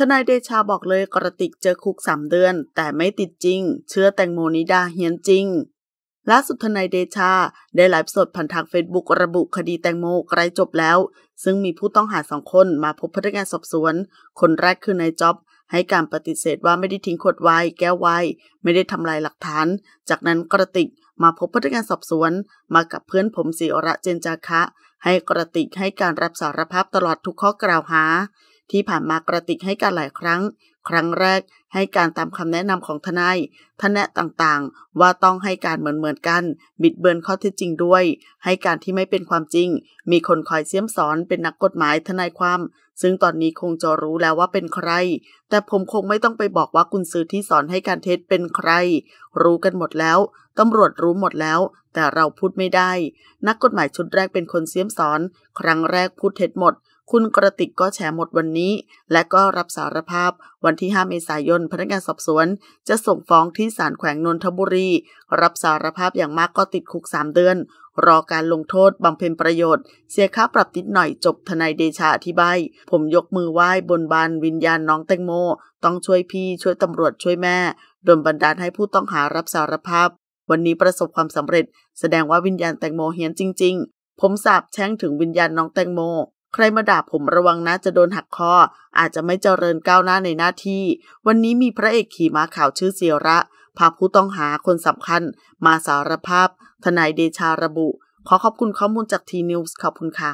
ทนายเดชาบอกเลยกระติกเจอคุกสามเดือน แต่ไม่ติดจริง เชื่อแตงโมนิดาเฮียนจริงล่าสุดทนายเดชาได้ไลฟ์สดผ่านทางเฟซบุ๊กระบุคดีแตงโมใกล้จบแล้ว ซึ่งมีผู้ต้องหาสองคนมาพบพนักงานสอบสวน คนแรกคือนายจ๊อบ ให้การปฏิเสธว่าไม่ได้ทิ้งขวดไวน์แก้วไวน์ไม่ได้ทำลายหลักฐาน จากนั้นกระติกมาพบพนักงานสอบสวน มากับเพื่อนผมศิระเจนจาคะ ให้กระติกให้การรับสารภาพตลอดทุกข้อกล่าวหาที่ผ่านมากระติกให้การหลายครั้ง ครั้งแรกให้การตามคำแนะนำของทนายทนายต่างๆ ว่าต้องให้การเหมือนๆ กัน บิดเบือนข้อเท็จจริงด้วย ให้การที่ไม่เป็นความจริง มีคนคอยเสียมสอนเป็นนักกฎหมายทนายความ ซึ่งตอนนี้คงจะรู้แล้วว่าเป็นใคร แต่ผมคงไม่ต้องไปบอกว่ากุญสือที่สอนให้การเท็จเป็นใคร รู้กันหมดแล้วตำรวจรู้หมดแล้ว แต่เราพูดไม่ได้ นักกฎหมายชุดแรกเป็นคนเสียมสอน ครั้งแรกพูดเท็จหมดคุณกระติกก็แฉหมดวันนี้ และก็รับสารภาพ วันที่ 5 เมษายน พนักงานสอบสวน จะส่งฟ้องที่ศาลแขวงนนทบุรี รับสารภาพอย่างมากก็ติดคุก 3 เดือน รอการลงโทษบำเพ็ญประโยชน์ เสียค่าปรับติดหน่อยจบทนายเดชาอธิบายผมยกมือไหว้บนบานวิญญาณน้องแตงโม ต้องช่วยพี่ช่วยตำรวจช่วยแม่ดนบันดาลให้ผู้ต้องหารับสารภาพ วันนี้ประสบความสำเร็จ แสดงว่าวิญญาณแตงโมเฮียนจริงๆ ผมสาบแช่งถึงวิญญาณน้องแตงโมใครมาด่าผมระวังนะจะโดนหักคออาจจะไม่เจริญก้าวหน้าในหน้าที่ วันนี้มีพระเอกขี่ม้าขาวชื่อเซียระพาผู้ต้องหาคนสำคัญมาสารภาพ ทนายเดชาระบุ ขอขอบคุณข้อมูลจากทีนิวส์ขอบคุณค่ะ